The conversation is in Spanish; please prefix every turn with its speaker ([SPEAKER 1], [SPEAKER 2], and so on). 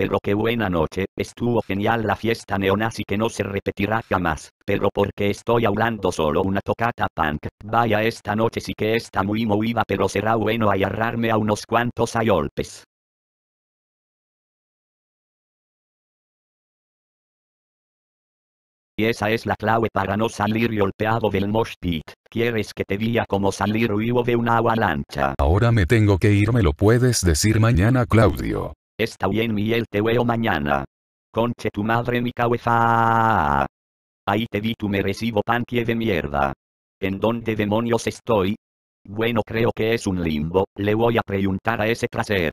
[SPEAKER 1] pero qué buena noche, estuvo genial la fiesta neonazi que no se repetirá jamás, pero porque estoy hablando solo una tocata punk, vaya esta noche sí que está muy movida pero será bueno agarrarme a unos cuantos ayolpes.
[SPEAKER 2] Y esa es la clave para no salir golpeado del mosh pit. ¿Quieres que te diga cómo salir vivo de una
[SPEAKER 3] avalancha?
[SPEAKER 4] Ahora me tengo que irme lo puedes decir mañana Claudio.
[SPEAKER 1] Está bien el te veo mañana. Conche
[SPEAKER 3] tu madre mi cabeza. Ahí te vi tu
[SPEAKER 2] me recibo pie de mierda. ¿En dónde demonios estoy? Bueno creo que es un limbo, le voy a preguntar a ese trasero.